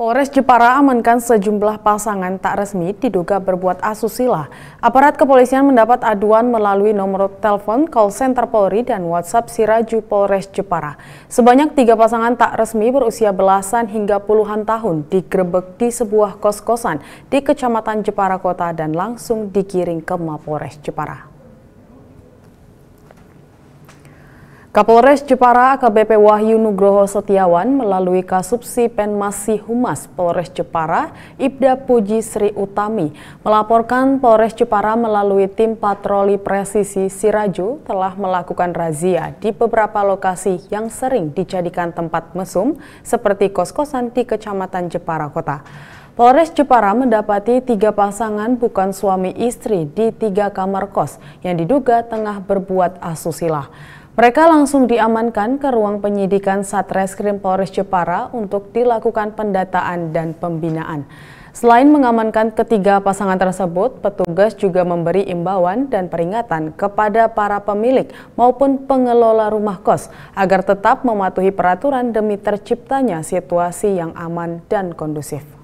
Polres Jepara amankan sejumlah pasangan tak resmi diduga berbuat asusila. Aparat kepolisian mendapat aduan melalui nomor telepon call center Polri dan WhatsApp Siraju Polres Jepara. Sebanyak tiga pasangan tak resmi berusia belasan hingga puluhan tahun digrebek di sebuah kos-kosan di Kecamatan Jepara Kota dan langsung dikiring ke Mapolres Jepara. Kapolres Jepara AKBP Wahyu Nugroho Setiawan melalui Kasubsi Penmasi Humas Polres Jepara Ibda Puji Sri Utami melaporkan Polres Jepara melalui tim patroli presisi Siraju telah melakukan razia di beberapa lokasi yang sering dijadikan tempat mesum seperti kos-kosan di Kecamatan Jepara Kota. Polres Jepara mendapati tiga pasangan bukan suami istri di tiga kamar kos yang diduga tengah berbuat asusila. Mereka langsung diamankan ke ruang penyidikan Satreskrim Polres Jepara untuk dilakukan pendataan dan pembinaan. Selain mengamankan ketiga pasangan tersebut, petugas juga memberi imbauan dan peringatan kepada para pemilik maupun pengelola rumah kos agar tetap mematuhi peraturan demi terciptanya situasi yang aman dan kondusif.